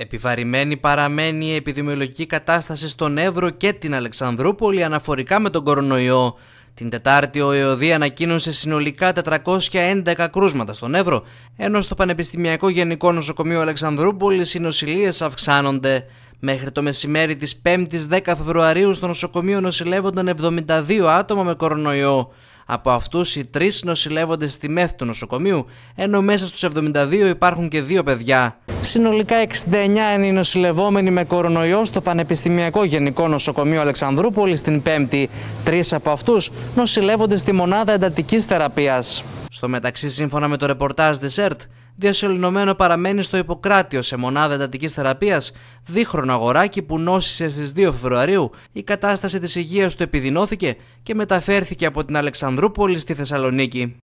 Επιβαρημένη παραμένει η επιδημιολογική κατάσταση στον Εύρο και την Αλεξανδρούπολη αναφορικά με τον κορονοϊό. Την Τετάρτη ο ΕΟΔΗ ανακοίνωσε συνολικά 411 κρούσματα στον Εύρο, ενώ στο Πανεπιστημιακό Γενικό Νοσοκομείο Αλεξανδρούπολης οι νοσηλίες αυξάνονται. Μέχρι το μεσημέρι της 5ης 10 Φεβρουαρίου στο νοσοκομείο νοσηλεύονταν 72 άτομα με κορονοϊό. Από αυτούς οι τρεις νοσηλεύονται στη μέθη του νοσοκομείου, ενώ μέσα στους 72 υπάρχουν και δύο παιδιά. Συνολικά 69 είναι οι νοσηλευόμενοι με κορονοϊό στο Πανεπιστημιακό Γενικό Νοσοκομείο Αλεξανδρούπολη την Πέμπτη. Τρεις από αυτούς νοσηλεύονται στη μονάδα εντατικής θεραπείας. Στο μεταξύ, σύμφωνα με το ρεπορτάζ τη διασωληνωμένο παραμένει στο Ιπποκράτιο σε μονάδα εντατικής θεραπείας, δίχρονο αγοράκι που νόσησε στις 2 Φεβρουαρίου. Η κατάσταση της υγείας του επιδεινώθηκε και μεταφέρθηκε από την Αλεξανδρούπολη στη Θεσσαλονίκη.